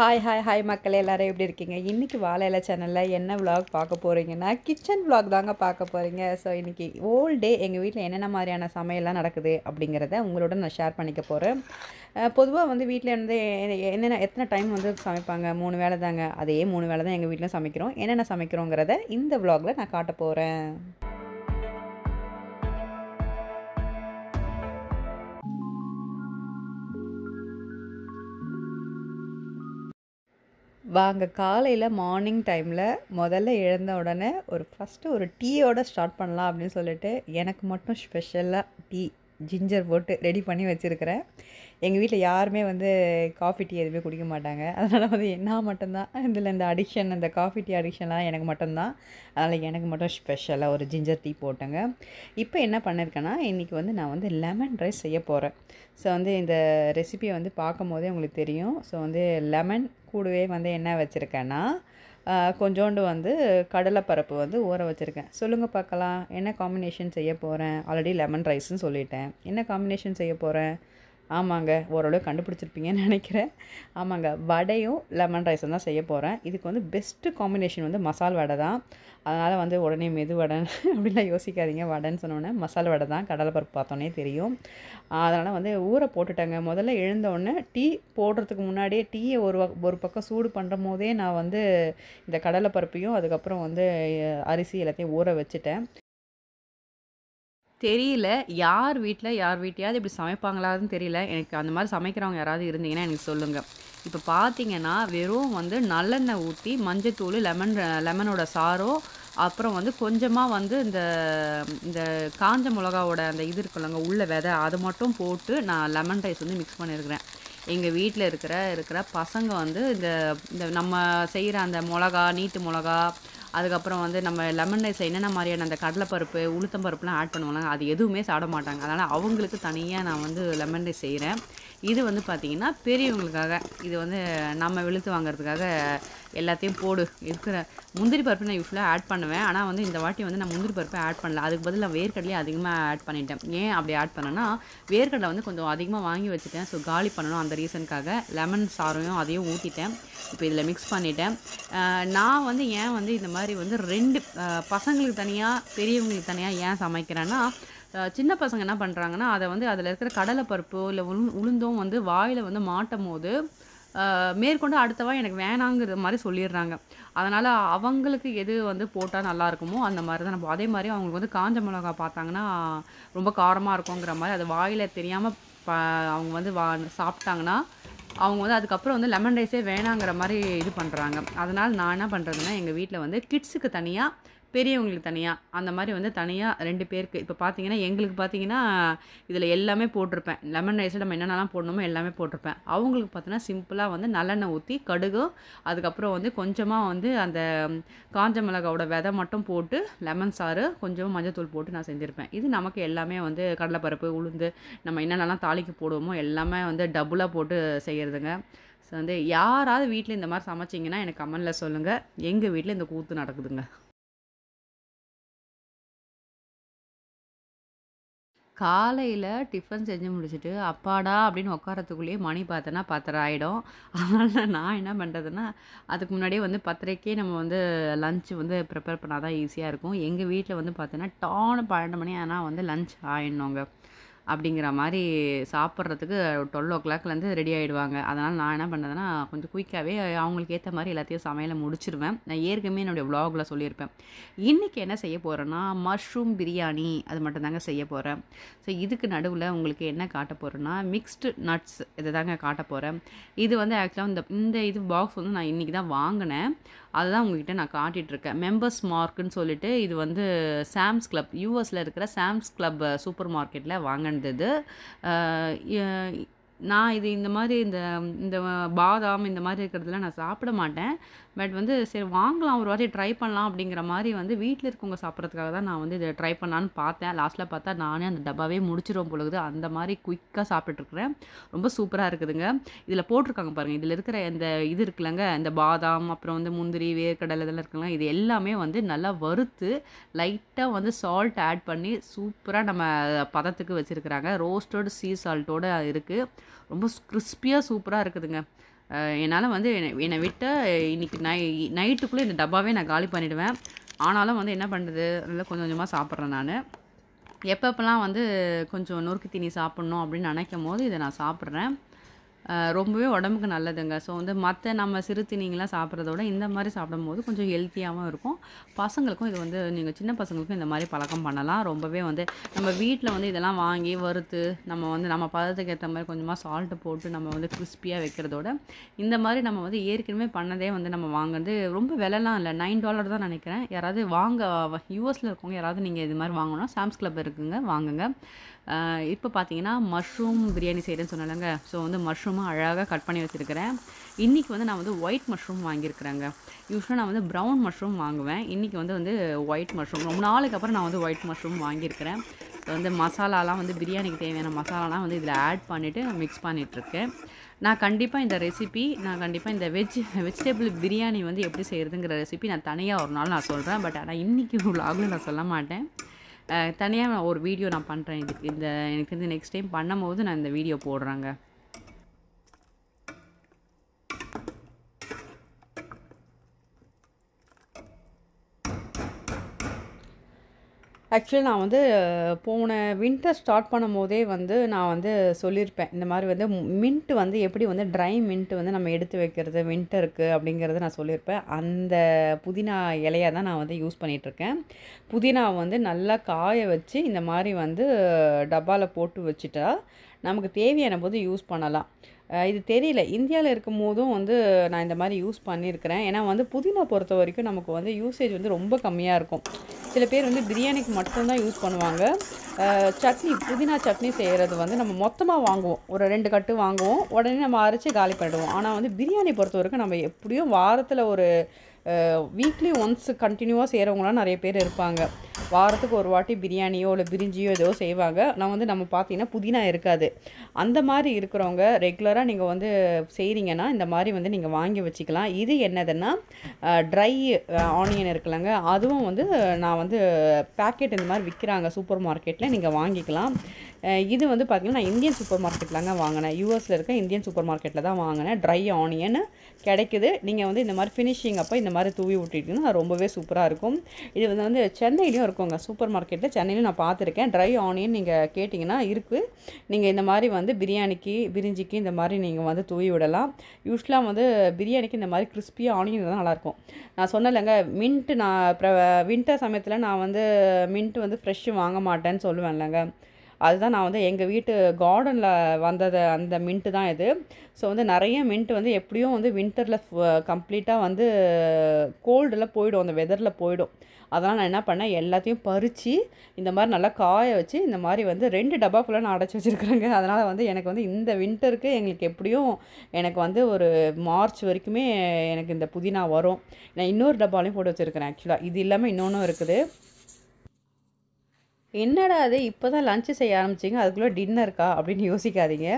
hi hi hi மக்கள் எல்லோரும் எப்படி இருக்கீங்க இன்றைக்கி வாழையில சேனலில் என்ன விளாக் பார்க்க போகிறீங்கன்னா கிச்சன் விளாக் தாங்க பார்க்க போகிறீங்க ஸோ இன்றைக்கி ஓல் டே எங்கள் வீட்டில் என்னென்ன மாதிரியான சமையல்லாம் நடக்குது அப்படிங்கிறத உங்களோட நான் ஷேர் பண்ணிக்க போகிறேன் பொதுவாக வந்து வீட்டில் வந்து என்னென்ன எத்தனை டைம் வந்து சமைப்பாங்க மூணு வேலை தாங்க அதே மூணு வேலை தான் எங்கள் வீட்டில் சமைக்கிறோம் என்னென்ன சமைக்கிறோங்கிறத இந்த விளாகில் நான் காட்ட போகிறேன் வாங்க காலையில் மார்னிங் டைமில் முதல்ல எழுந்த உடனே ஒரு ஃபஸ்ட்டு ஒரு டீயோட ஸ்டார்ட் பண்ணலாம் அப்படின்னு சொல்லிட்டு எனக்கு மட்டும் ஸ்பெஷலாக டீ ஜிஞ்சர் போட்டு ரெடி பண்ணி வச்சுருக்கிறேன் எங்கள் வீட்டில் யாருமே வந்து காஃபி டீ எதுவுமே குடிக்க மாட்டாங்க அதனால் வந்து என்ன மட்டும்தான் இதில் இந்த அடிக்ஷன் இந்த காஃபி டீ அடிக்ஷன்லாம் எனக்கு மட்டும்தான் அதனால் எனக்கு மட்டும் ஸ்பெஷலாக ஒரு ஜிஞ்சர் டீ போட்டேங்க இப்போ என்ன பண்ணியிருக்கேன்னா இன்றைக்கி வந்து நான் வந்து லெமன் ரைஸ் செய்ய போகிறேன் ஸோ வந்து இந்த ரெசிபியை வந்து பார்க்கும் போதே உங்களுக்கு தெரியும் ஸோ வந்து லெமன் கூடவே வந்து என்ன வச்சுருக்கேன்னா கொஞ்சோண்டு வந்து கடலைப்பரப்பு வந்து ஊற வச்சுருக்கேன் சொல்லுங்கள் பார்க்கலாம் என்ன காம்பினேஷன் செய்ய போகிறேன் ஆல்ரெடி லெமன் ரைஸ்ன்னு சொல்லிட்டேன் என்ன காம்பினேஷன் செய்ய போகிறேன் ஆமாங்க ஓரளவு கண்டுபிடிச்சிருப்பீங்கன்னு நினைக்கிறேன் ஆமாங்க வடையும் லெமன் ரைஸும் தான் செய்ய போகிறேன் இதுக்கு வந்து பெஸ்ட்டு காம்பினேஷன் வந்து மசால் வடை தான் அதனால் வந்து உடனே மெது வடை அப்படிலாம் யோசிக்காதீங்க வடைன்னு சொன்னோன்னே மசால் வடை தான் கடலைப்பருப்பு பார்த்தோன்னே தெரியும் அதனால் வந்து ஊற போட்டுட்டேங்க முதல்ல எழுந்தோடனே டீ போடுறதுக்கு முன்னாடியே டீயை ஒரு ஒரு பக்கம் சூடு பண்ணுற போதே நான் வந்து இந்த கடலைப்பருப்பையும் அதுக்கப்புறம் வந்து அரிசி எல்லாத்தையும் ஊற வச்சுட்டேன் தெரியல யார் வீட்டில் யார் வீட்டையாவது இப்படி சமைப்பாங்களான்னு தெரியல எனக்கு அந்த மாதிரி சமைக்கிறவங்க யாராவது இருந்தீங்கன்னா எனக்கு சொல்லுங்கள் இப்போ பார்த்தீங்கன்னா வெறும் வந்து நல்லெண்ணெய் ஊற்றி மஞ்சத்தூள் லெமன் லெமனோட சாரோ அப்புறம் வந்து கொஞ்சமாக வந்து இந்த இந்த காஞ்ச மிளகாவோட அந்த இது இருக்குல்லங்க உள்ள விதை அது மட்டும் போட்டு நான் லெமன் ரைஸ் வந்து மிக்ஸ் பண்ணியிருக்கிறேன் எங்கள் வீட்டில் இருக்கிற இருக்கிற பசங்க வந்து இந்த இந்த நம்ம செய்கிற அந்த மிளகா நீட்டு மிளகா அதுக்கப்புறம் வந்து நம்ம லெமன் ரைஸ் என்னென்ன மாதிரியான அந்த கடலைப்பருப்பு உளுத்தம்பருப்புலாம் ஆட் பண்ணுவாங்க அது எதுவுமே சாப்பிட மாட்டாங்க அதனால் அவங்களுக்கு தனியாக நான் வந்து லெமன் ரைஸ் செய்கிறேன் இது வந்து பார்த்திங்கன்னா பெரியவங்களுக்காக இது வந்து நம்ம விழுத்து வாங்குறதுக்காக எல்லாத்தையும் போடு இருக்கிற முந்திரி பருப்பு நான் இவ்வளோ ஆட் பண்ணுவேன் ஆனால் வந்து இந்த வாட்டி வந்து நான் முந்திரி பருப்பை ஆட் பண்ணல அதுக்கு பதிலாக வேர்க்கடலையே அதிகமாக ஆட் பண்ணிட்டேன் ஏன் அப்படி ஆட் பண்ணேன்னா வேர்க்கடலை வந்து கொஞ்சம் அதிகமாக வாங்கி வச்சுட்டேன் ஸோ காலி பண்ணணும் அந்த ரீசனுக்காக லெமன் சாரையும் அதையும் ஊற்றிட்டேன் இப்போ இதில் மிக்ஸ் பண்ணிட்டேன் நான் வந்து ஏன் வந்து இந்த மாதிரி வந்து ரெண்டு பசங்களுக்கு தனியாக பெரியவங்களுக்கு தனியாக ஏன் சமைக்கிறேன்னா சின்ன பசங்க என்ன பண்ணுறாங்கன்னா அதை வந்து அதில் இருக்கிற கடலைப்பருப்போ இல்லை உளு உளுந்தும் வந்து வாயில் வந்து மாட்டும் போது மேற்கொண்டு அடுத்தவா எனக்கு வேணாங்கிற மாதிரி சொல்லிடுறாங்க அதனால் அவங்களுக்கு எது வந்து போட்டால் நல்லா இருக்குமோ அந்த மாதிரி தான் நம்ம அதே மாதிரி அவங்களுக்கு வந்து காஞ்ச மிளகா பார்த்தாங்கன்னா ரொம்ப காரமாக இருக்குங்கிற மாதிரி அது வாயில் தெரியாமல் ப அவங்க வந்து வா சாப்பிட்டாங்கன்னா அவங்க வந்து அதுக்கப்புறம் வந்து லெமன் ரைஸே வேணாங்கிற மாதிரி இது பண்ணுறாங்க அதனால் நான் என்ன பண்ணுறதுன்னா எங்கள் வீட்டில் வந்து கிட்ஸுக்கு தனியாக பெரியவங்களுக்கு தனியாக அந்த மாதிரி வந்து தனியாக ரெண்டு பேருக்கு இப்போ பார்த்தீங்கன்னா எங்களுக்கு பார்த்தீங்கன்னா இதில் எல்லாமே போட்டிருப்பேன் லெமன் ரைஸில் நம்ம என்னென்னலாம் போடணுமோ எல்லாமே போட்டிருப்பேன் அவங்களுக்கு பார்த்தோன்னா சிம்பிளாக வந்து நல்லெண்ணெய் ஊற்றி கடுகு அதுக்கப்புறம் வந்து கொஞ்சமாக வந்து அந்த காஞ்ச மிளகாவோட விதை மட்டும் போட்டு லெமன் சாறு கொஞ்சமாக மஞ்சத்தூள் போட்டு நான் செஞ்சுருப்பேன் இது நமக்கு எல்லாமே வந்து கடலைப்பருப்பு உளுந்து நம்ம என்னென்னலாம் தாளிக்கு போடுவோமோ எல்லாமே வந்து டபுளாக போட்டு செய்கிறதுங்க ஸோ வந்து யாராவது வீட்டில் இந்த மாதிரி சமைச்சிங்கன்னா எனக்கு கமெண்டில் சொல்லுங்கள் எங்கள் வீட்டில் இந்த கூத்து நடக்குதுங்க காலையில் டிஃபன் செஞ்சு முடிச்சுட்டு அப்பாடா அப்படின்னு உட்காரத்துக்குள்ளேயே மணி பார்த்தனா பத்தரை ஆகிடும் அதனால் நான் என்ன பண்ணுறதுன்னா அதுக்கு முன்னாடியே வந்து பத்தரைக்கே நம்ம வந்து லஞ்சு வந்து ப்ரிப்பேர் பண்ணால் தான் ஈஸியாக இருக்கும் எங்கள் வீட்டில் வந்து பார்த்தோன்னா டான்னு பன்னெண்டு மணி ஆனால் வந்து லஞ்ச் ஆயிடணுங்க அப்படிங்கிற மாதிரி சாப்பிட்றதுக்கு டுவெல் ஓ கிளாக்லேருந்து ரெடி ஆகிடுவாங்க அதனால் நான் என்ன பண்ணதுன்னா கொஞ்சம் குயிக்காகவே அவங்களுக்கு ஏற்ற மாதிரி எல்லாத்தையும் சமையலை முடிச்சிருவேன் நான் ஏற்கனவே என்னுடைய விலாகில் சொல்லியிருப்பேன் இன்றைக்கி என்ன செய்ய போகிறேன்னா மஷ்ரூம் பிரியாணி அது மட்டும்தாங்க செய்ய போகிறேன் ஸோ இதுக்கு நடுவில் உங்களுக்கு என்ன காட்ட போகிறேன்னா மிக்ஸ்டு நட்ஸ் இதை தாங்க காட்ட போகிறேன் இது வந்து ஆக்சுவலாக இந்த இந்த இது பாக்ஸ் வந்து நான் இன்றைக்கி தான் வாங்கினேன் அதுதான் உங்ககிட்ட நான் காட்டிகிட்ருக்கேன் மெம்பர்ஸ் மார்க்குன்னு சொல்லிட்டு இது வந்து சாம்ஸ் கிளப் யூஎஸில் இருக்கிற சாம்ஸ் கிளப் சூப்பர் மார்க்கெட்டில் வாங்கினது நான் இது இந்த மாதிரி இந்த இந்த பாதாம் இந்த மாதிரி இருக்கிறதுலாம் நான் சாப்பிட மாட்டேன் பட் வந்து சரி வாங்கலாம் ஒரு வாட்டி ட்ரை பண்ணலாம் அப்படிங்கிற மாதிரி வந்து வீட்டில் இருக்கவங்க சாப்பிட்றதுக்காக தான் நான் வந்து இதை ட்ரை பண்ணலான்னு பார்த்தேன் லாஸ்ட்டில் பார்த்தா நானே அந்த டப்பாவே முடிச்சிடும் பொழுது அந்த மாதிரி குயிக்காக சாப்பிட்டுருக்குறேன் ரொம்ப சூப்பராக இருக்குதுங்க இதில் போட்டிருக்காங்க பாருங்கள் இதில் இருக்கிற இந்த இது இருக்குல்லங்க இந்த பாதாம் அப்புறம் வந்து முந்திரி வேர்க்கடலை இதெல்லாம் இருக்குல்ல இது எல்லாமே வந்து நல்லா வறுத்து லைட்டாக வந்து சால்ட் ஆட் பண்ணி சூப்பராக நம்ம பதத்துக்கு வச்சுருக்குறாங்க ரோஸ்டட் சீ சால்ட்டோடு இருக்குது ரொம்ப கிறிஸ்பியாக சூப்பராக இருக்குதுங்க என்னால் வந்து என்னை விட்ட இன்றைக்கி நை நைட்டுக்குள்ளே இந்த டப்பாவே நான் காலி பண்ணிவிடுவேன் ஆனாலும் வந்து என்ன பண்ணுறது நல்லா கொஞ்சம் கொஞ்சமாக சாப்பிட்றேன் நான் எப்பப்பெல்லாம் வந்து கொஞ்சம் நொறுக்கு தீனி சாப்பிட்ணும் அப்படின்னு நினைக்கும் போது இதை நான் சாப்பிட்றேன் ரொம்பவே உடம்புக்கு நல்லதுங்க ஸோ வந்து மற்ற நம்ம சிறுத்தினிங்கெலாம் சாப்பிட்றத விட இந்த மாதிரி சாப்பிடும்போது கொஞ்சம் ஹெல்த்தியாகவும் இருக்கும் பசங்களுக்கும் இது வந்து நீங்கள் சின்ன பசங்களுக்கும் இந்த மாதிரி பழக்கம் பண்ணலாம் ரொம்பவே வந்து நம்ம வீட்டில் வந்து இதெல்லாம் வாங்கி வறுத்து நம்ம வந்து நம்ம பதத்துக்கு ஏற்ற மாதிரி கொஞ்சமாக சால்ட்டு போட்டு நம்ம வந்து கிறிஸ்பியாக வைக்கிறதோட இந்த மாதிரி நம்ம வந்து ஏற்கனவே பண்ணதே வந்து நம்ம வாங்குறது ரொம்ப விலைலாம் இல்லை நைன் டாலர் தான் நினைக்கிறேன் யாராவது வாங்க யூஎஸில் இருக்கவங்க யாராவது நீங்கள் இது மாதிரி வாங்கணும் சாம்ஸ் கிளப் இருக்குங்க வாங்குங்க இப்போ பார்த்தீங்கன்னா மஷ்ரூம் பிரியாணி செய்கிறேன்னு சொன்னாங்க ஸோ வந்து மஷ்ரூமும் அழகாக கட் பண்ணி வச்சுருக்கிறேன் இன்றைக்கி வந்து நான் வந்து ஒயிட் மஷ்ரூம் வாங்கியிருக்கிறேங்க யூஸ்வலாக நான் வந்து ப்ரௌன் மஷ்ரூம் வாங்குவேன் இன்றைக்கி வந்து வந்து ஒயிட் மஷ்ரூம் ரொம்ப நாளுக்கு அப்புறம் நான் வந்து ஒயிட் மஷ்ரூம் வாங்கியிருக்கிறேன் வந்து மசாலாலாம் வந்து பிரியாணிக்கு தேவையான மசாலாலாம் வந்து இதில் ஆட் பண்ணிவிட்டு மிக்ஸ் பண்ணிகிட்ருக்கேன் நான் கண்டிப்பாக இந்த ரெசிபி நான் கண்டிப்பாக இந்த வெஜ் வெஜிடபிள் பிரியாணி வந்து எப்படி செய்கிறதுங்கிற ரெசிபி நான் தனியாக ஒரு நாள் நான் சொல்கிறேன் பட் ஆனால் இன்றைக்கி விலாகில் நான் சொல்ல மாட்டேன் தனியாக ஒரு வீடியோ நான் பண்ணுறேன் இதுக்கு இந்த எனக்கு தெரிஞ்சு நெக்ஸ்ட் டைம் பண்ணும்போது நான் இந்த வீடியோ போடுறேங்க ஆக்சுவலி நான் வந்து போன வின்டர் ஸ்டார்ட் பண்ணும் போதே வந்து நான் வந்து சொல்லியிருப்பேன் இந்த மாதிரி வந்து மின்ட்டு வந்து எப்படி வந்து ட்ரை மின்ட்டு வந்து நம்ம எடுத்து வைக்கிறது வின்டருக்கு அப்படிங்கிறத நான் சொல்லியிருப்பேன் அந்த புதினா இலையை தான் நான் வந்து யூஸ் பண்ணிகிட்ருக்கேன் புதினா வந்து நல்லா காய வச்சு இந்த மாதிரி வந்து டப்பாவில் போட்டு வச்சுட்டா நமக்கு தேவையான போது யூஸ் பண்ணலாம் இது தெரியல இந்தியாவில் இருக்கும் போதும் வந்து நான் இந்த மாதிரி யூஸ் பண்ணியிருக்கிறேன் ஏன்னா வந்து புதினா பொறுத்த வரைக்கும் நமக்கு வந்து யூசேஜ் வந்து ரொம்ப கம்மியாக இருக்கும் சில பேர் வந்து பிரியாணிக்கு மட்டும்தான் யூஸ் பண்ணுவாங்க சட்னி புதினா சட்னி செய்கிறது வந்து நம்ம மொத்தமாக வாங்குவோம் ஒரு ரெண்டு கட்டு வாங்குவோம் உடனே நம்ம அரைச்சி காலி பண்ணிடுவோம் ஆனால் வந்து பிரியாணி பொறுத்த வரைக்கும் நம்ம எப்படியும் வாரத்தில் ஒரு வீக்லி ஒன்ஸ் கண்டினியூவாக செய்கிறவங்களாம் நிறைய பேர் இருப்பாங்க வாரத்துக்கு ஒரு வாட்டி பிரியாணியோ இல்லை பிரிஞ்சியோ ஏதோ செய்வாங்க நான் வந்து நம்ம பார்த்தீங்கன்னா புதினா இருக்காது அந்த மாதிரி இருக்கிறவங்க ரெகுலராக நீங்கள் வந்து செய்கிறீங்கன்னா இந்த மாதிரி வந்து நீங்கள் வாங்கி வச்சுக்கலாம் இது என்னதுன்னா ட்ரை ஆனியன் இருக்கலாங்க அதுவும் வந்து நான் வந்து பேக்கெட் இந்த மாதிரி விற்கிறாங்க சூப்பர் மார்க்கெட்டில் நீங்கள் வாங்கிக்கலாம் இது வந்து பார்த்திங்கன்னா நான் இந்தியன் சூப்பர் மார்க்கெட்லாங்க வாங்கினேன் யூஎஸில் இருக்க இந்தியன் சூப்பர் மார்க்கெட்டில் தான் வாங்கினேன் ட்ரை ஆனியன் கிடைக்குது நீங்கள் வந்து இந்த மாதிரி ஃபினிஷிங் அப்போ இந்த மாதிரி தூவி விட்டுட்டிங்கன்னா ரொம்பவே சூப்பராக இருக்கும் இது வந்து வந்து சென்னையிலையும் இருக்குங்க சூப்பர் மார்க்கெட்டில் சென்னையிலும் நான் பார்த்துருக்கேன் ட்ரை ஆனியன் நீங்கள் கேட்டிங்கன்னா இருக்குது நீங்கள் இந்த மாதிரி வந்து பிரியாணிக்கு பிரிஞ்சிக்கு இந்த மாதிரி நீங்கள் வந்து தூவி விடலாம் யூஸ்வலாக வந்து பிரியாணிக்கு இந்த மாதிரி கிறிஸ்பியாக ஆனியன் தான் நல்லாயிருக்கும் நான் சொன்னலைங்க மின்ட்டு நான் வின்டர் சமயத்தில் நான் வந்து மின்ட்டு வந்து ஃப்ரெஷ்ஷு வாங்க மாட்டேன்னு சொல்லுவேன்லங்க அதுதான் நான் வந்து எங்கள் வீட்டு கார்டனில் வந்தது அந்த மின்ட்டு தான் இது ஸோ வந்து நிறைய மின்ட்டு வந்து எப்படியும் வந்து வின்டரில் கம்ப்ளீட்டாக வந்து கோல்டில் போயிடும் அந்த வெதரில் போயிடும் அதெல்லாம் நான் என்ன பண்ணேன் எல்லாத்தையும் பறித்து இந்த மாதிரி நல்லா காய வச்சு இந்த மாதிரி வந்து ரெண்டு டப்பா ஃபுல்லாக நான் அடைச்சி வச்சுருக்குறேங்க அதனால் வந்து எனக்கு வந்து இந்த வின்டருக்கு எங்களுக்கு எப்படியும் எனக்கு வந்து ஒரு மார்ச் வரைக்குமே எனக்கு இந்த புதினா வரும் நான் இன்னொரு டப்பாலையும் போட்டு வச்சுருக்கிறேன் ஆக்சுவலாக இது இல்லாமல் இன்னொன்றும் இருக்குது என்னடா அது இப்போ தான் லஞ்சு செய்ய ஆரம்பிச்சிங்க அதுக்குள்ளே டின்னருக்கா அப்படின்னு யோசிக்காதீங்க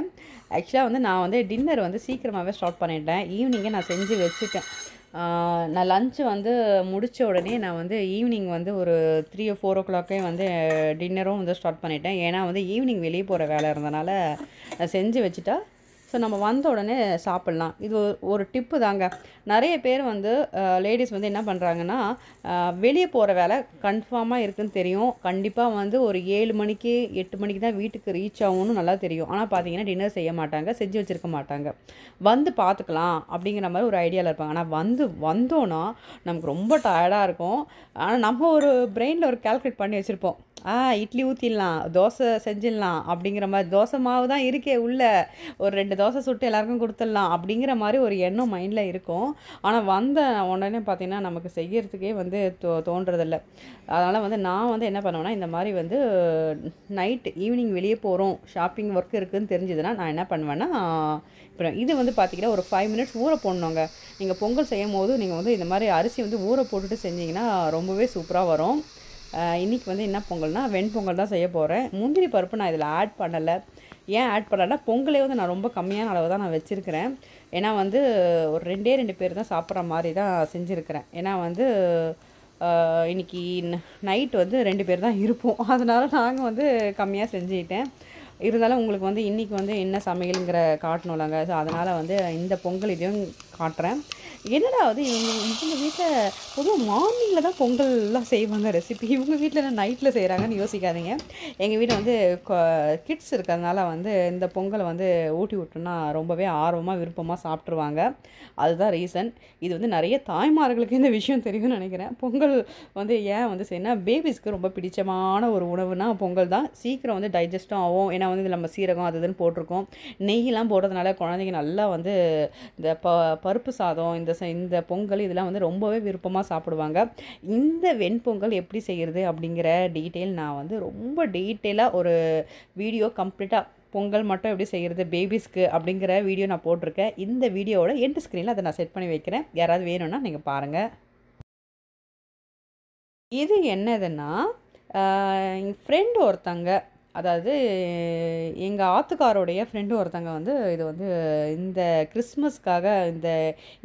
ஆக்சுவலாக வந்து நான் வந்து டின்னர் வந்து சீக்கிரமாகவே ஸ்டார்ட் பண்ணிட்டேன் ஈவினிங்கே நான் செஞ்சு வச்சுட்டேன் நான் லஞ்சு வந்து முடித்த உடனே நான் வந்து ஈவினிங் வந்து ஒரு த்ரீ ஓ ஃபோர் ஓ கிளாக்கே வந்து டின்னரும் வந்து ஸ்டார்ட் பண்ணிட்டேன் ஏன்னா வந்து ஈவினிங் வெளியே போகிற வேலை இருந்தனால நான் செஞ்சு வச்சுட்டா ஸோ நம்ம வந்த உடனே சாப்பிட்லாம் இது ஒரு டிப்பு தாங்க நிறைய பேர் வந்து லேடிஸ் வந்து என்ன பண்ணுறாங்கன்னா வெளியே போகிற வேலை கன்ஃபார்மாக இருக்குதுன்னு தெரியும் கண்டிப்பாக வந்து ஒரு ஏழு மணிக்கு எட்டு மணிக்கு தான் வீட்டுக்கு ரீச் ஆகும்னு நல்லா தெரியும் ஆனால் பார்த்தீங்கன்னா டின்னர் செய்ய மாட்டாங்க செஞ்சு வச்சுருக்க மாட்டாங்க வந்து பார்த்துக்கலாம் அப்படிங்கிற மாதிரி ஒரு ஐடியாவில் இருப்பாங்க ஆனால் வந்து வந்தோன்னா நமக்கு ரொம்ப டயர்டாக இருக்கும் ஆனால் நம்ம ஒரு பிரெயினில் ஒரு கேல்குலேட் பண்ணி வச்சுருப்போம் ஆ இட்லி ஊற்றிடலாம் தோசை செஞ்சிடலாம் அப்படிங்கிற மாதிரி தோசை மாவு தான் இருக்கே உள்ளே ஒரு ரெண்டு தோசை சுட்டு எல்லாருக்கும் கொடுத்துடலாம் அப்படிங்கிற மாதிரி ஒரு எண்ணம் மைண்டில் இருக்கும் ஆனால் வந்த உடனே பார்த்திங்கன்னா நமக்கு செய்கிறதுக்கே வந்து தோ தோன்றதில்லை அதனால் வந்து நான் வந்து என்ன பண்ணுவேன்னா இந்த மாதிரி வந்து நைட் ஈவினிங் வெளியே போகிறோம் ஷாப்பிங் ஒர்க் இருக்குதுன்னு தெரிஞ்சதுன்னா நான் என்ன பண்ணுவேன்னா இப்போ இது வந்து பார்த்திங்கன்னா ஒரு ஃபைவ் மினிட்ஸ் ஊற போடணுங்க நீங்கள் பொங்கல் செய்யும் போது நீங்கள் வந்து இந்த மாதிரி அரிசி வந்து ஊற போட்டுட்டு செஞ்சிங்கன்னா ரொம்பவே சூப்பராக வரும் இன்றைக்கி வந்து என்ன பொங்கல்னால் வெண்பொங்கல் தான் செய்ய போகிறேன் முந்திரி பருப்பு நான் இதில் ஆட் பண்ணலை ஏன் ஆட் பண்ணலைன்னா பொங்கலே வந்து நான் ரொம்ப கம்மியான அளவு தான் நான் வச்சுருக்கிறேன் ஏன்னா வந்து ஒரு ரெண்டே ரெண்டு பேர் தான் சாப்பிட்ற மாதிரி தான் செஞ்சுருக்கிறேன் ஏன்னா வந்து இன்றைக்கி நைட் வந்து ரெண்டு பேர் தான் இருப்போம் அதனால் நாங்கள் வந்து கம்மியாக செஞ்சுக்கிட்டேன் இருந்தாலும் உங்களுக்கு வந்து இன்றைக்கி வந்து என்ன சமையலுங்கிற இல்லைங்க ஸோ அதனால் வந்து இந்த பொங்கல் இதையும் காட்டுறேன் என்னடா அது இவங்க இவங்க வீட்டில் பொதுவாக மார்னிங்கில் தான் பொங்கல்லாம் செய்வாங்க ரெசிபி இவங்க வீட்டில் என்ன நைட்டில் செய்கிறாங்கன்னு யோசிக்காதீங்க எங்கள் வீட்டில் வந்து கிட்ஸ் இருக்கிறதுனால வந்து இந்த பொங்கலை வந்து ஊட்டி விட்டோன்னா ரொம்பவே ஆர்வமாக விருப்பமாக சாப்பிட்ருவாங்க அதுதான் ரீசன் இது வந்து நிறைய தாய்மார்களுக்கு இந்த விஷயம் தெரியும்னு நினைக்கிறேன் பொங்கல் வந்து ஏன் வந்து செய்யணும்னா பேபிஸ்க்கு ரொம்ப பிடிச்சமான ஒரு உணவுனா பொங்கல் தான் சீக்கிரம் வந்து டைஜஸ்ட்டும் ஆகும் ஏன்னா வந்து நம்ம சீரகம் அது இதுன்னு போட்டிருக்கோம் நெய்யெலாம் போடுறதுனால குழந்தைங்க நல்லா வந்து இந்த ப பருப்பு சாதம் இந்த இந்த இந்த பொங்கல் இதெல்லாம் வந்து ரொம்பவே விருப்பமாக சாப்பிடுவாங்க இந்த வெண்பொங்கல் எப்படி செய்கிறது அப்படிங்கிற டீட்டெயில் நான் வந்து ரொம்ப டீட்டெயிலாக ஒரு வீடியோ கம்ப்ளீட்டாக பொங்கல் மட்டும் எப்படி செய்கிறது பேபிஸ்க்கு அப்படிங்கிற வீடியோ நான் போட்டிருக்கேன் இந்த வீடியோவோட எண்டு ஸ்க்ரீனில் அதை நான் செட் பண்ணி வைக்கிறேன் யாராவது வேணும்னா நீங்கள் பாருங்கள் இது என்னதுன்னா ஃப்ரெண்டு ஒருத்தங்க அதாவது எங்கள் ஆத்துக்காரோடைய ஃப்ரெண்டு ஒருத்தங்க வந்து இது வந்து இந்த கிறிஸ்மஸ்க்காக இந்த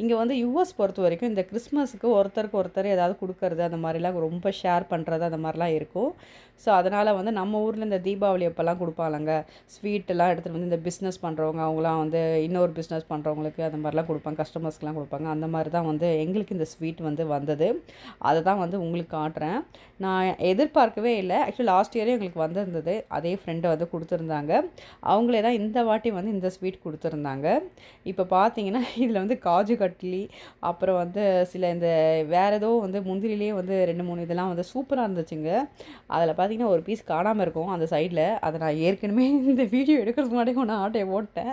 இங்கே வந்து யூஎஸ் பொறுத்த வரைக்கும் இந்த கிறிஸ்மஸுக்கு ஒருத்தருக்கு ஒருத்தர் ஏதாவது கொடுக்கறது அந்த மாதிரிலாம் ரொம்ப ஷேர் பண்ணுறது அந்த மாதிரிலாம் இருக்கும் ஸோ அதனால் வந்து நம்ம ஊரில் இந்த தீபாவளி அப்போல்லாம் கொடுப்பாங்க ஸ்வீட்டெல்லாம் எடுத்துகிட்டு வந்து இந்த பிஸ்னஸ் பண்ணுறவங்க அவங்களாம் வந்து இன்னொரு பிஸ்னஸ் பண்ணுறவங்களுக்கு அந்த மாதிரிலாம் கொடுப்பாங்க கஸ்டமர்ஸ்க்கெலாம் கொடுப்பாங்க அந்த மாதிரி தான் வந்து எங்களுக்கு இந்த ஸ்வீட் வந்து வந்தது அதை தான் வந்து உங்களுக்கு காட்டுறேன் நான் எதிர்பார்க்கவே இல்லை ஆக்சுவலி லாஸ்ட் இயரே எங்களுக்கு வந்திருந்தது அதே ஃப்ரெண்டு வந்து கொடுத்துருந்தாங்க அவங்களே தான் இந்த வாட்டி வந்து இந்த ஸ்வீட் கொடுத்துருந்தாங்க இப்போ பார்த்தீங்கன்னா இதில் வந்து காஜு கட்லி அப்புறம் வந்து சில இந்த வேறு ஏதோ வந்து முந்திரிலேயே வந்து ரெண்டு மூணு இதெல்லாம் வந்து சூப்பராக இருந்துச்சுங்க அதில் பார்த்து பார்த்திங்கன்னா ஒரு பீஸ் காணாமல் இருக்கும் அந்த சைடில் அதை நான் ஏற்கனவே இந்த வீடியோ எடுக்கிறதுக்கு முன்னாடி ஒன்று ஆட்டையை போட்டேன்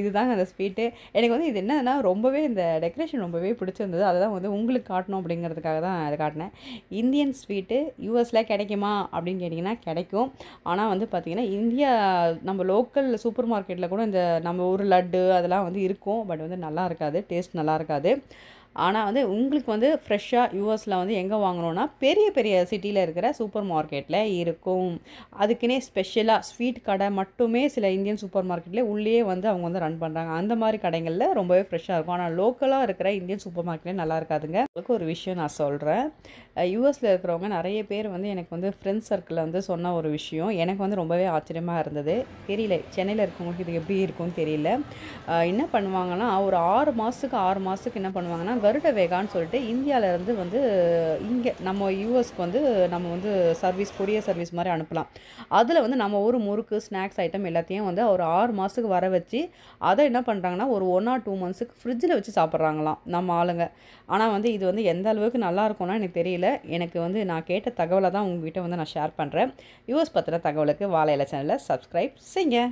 இதுதாங்க அந்த ஸ்வீட்டு எனக்கு வந்து இது என்னன்னா ரொம்பவே இந்த டெக்கரேஷன் ரொம்பவே பிடிச்சிருந்தது அதை தான் வந்து உங்களுக்கு காட்டணும் அப்படிங்கிறதுக்காக தான் அதை காட்டினேன் இந்தியன் ஸ்வீட்டு யூஎஸில் கிடைக்குமா அப்படின்னு கேட்டிங்கன்னா கிடைக்கும் ஆனால் வந்து பார்த்திங்கன்னா இந்தியா நம்ம லோக்கல் சூப்பர் மார்க்கெட்டில் கூட இந்த நம்ம ஊர் லட்டு அதெல்லாம் வந்து இருக்கும் பட் வந்து நல்லா இருக்காது டேஸ்ட் நல்லா இருக்காது ஆனால் வந்து உங்களுக்கு வந்து ஃப்ரெஷ்ஷாக யூஎஸில் வந்து எங்கே வாங்கணும்னா பெரிய பெரிய சிட்டியில் இருக்கிற சூப்பர் மார்க்கெட்டில் இருக்கும் அதுக்குன்னே ஸ்பெஷலாக ஸ்வீட் கடை மட்டுமே சில இந்தியன் சூப்பர் மார்க்கெட்லேயே உள்ளே வந்து அவங்க வந்து ரன் பண்ணுறாங்க அந்த மாதிரி கடைகளில் ரொம்பவே ஃப்ரெஷ்ஷாக இருக்கும் ஆனால் லோக்கலாக இருக்கிற இந்தியன் சூப்பர் மார்க்கெட்லேயே நல்லா இருக்காதுங்க உங்களுக்கு ஒரு விஷயம் நான் சொல்கிறேன் யூஎஸில் இருக்கிறவங்க நிறைய பேர் வந்து எனக்கு வந்து ஃப்ரெண்ட்ஸ் சர்க்கிளில் வந்து சொன்ன ஒரு விஷயம் எனக்கு வந்து ரொம்பவே ஆச்சரியமாக இருந்தது தெரியல சென்னையில் இருக்கவங்களுக்கு இது எப்படி இருக்கும்னு தெரியல என்ன பண்ணுவாங்கன்னா ஒரு ஆறு மாதத்துக்கு ஆறு மாதத்துக்கு என்ன பண்ணுவாங்கன்னா ஆனால் வருட வேகான்னு சொல்லிட்டு இந்தியாவிலேருந்து வந்து இங்கே நம்ம யூஎஸ்க்கு வந்து நம்ம வந்து சர்வீஸ் கொடிய சர்வீஸ் மாதிரி அனுப்பலாம் அதில் வந்து நம்ம ஒரு முறுக்கு ஸ்நாக்ஸ் ஐட்டம் எல்லாத்தையும் வந்து ஒரு ஆறு மாதத்துக்கு வர வச்சு அதை என்ன பண்ணுறாங்கன்னா ஒரு ஒன் ஆர் டூ மந்த்ஸுக்கு ஃப்ரிட்ஜில் வச்சு சாப்பிட்றாங்களாம் நம்ம ஆளுங்க ஆனால் வந்து இது வந்து எந்த அளவுக்கு நல்லா இருக்கும்னா எனக்கு தெரியல எனக்கு வந்து நான் கேட்ட தகவலை தான் உங்ககிட்ட வந்து நான் ஷேர் பண்ணுறேன் யூஎஸ் பத்திர தகவலுக்கு வாழை சேனலில் சப்ஸ்கிரைப் செய்யுங்க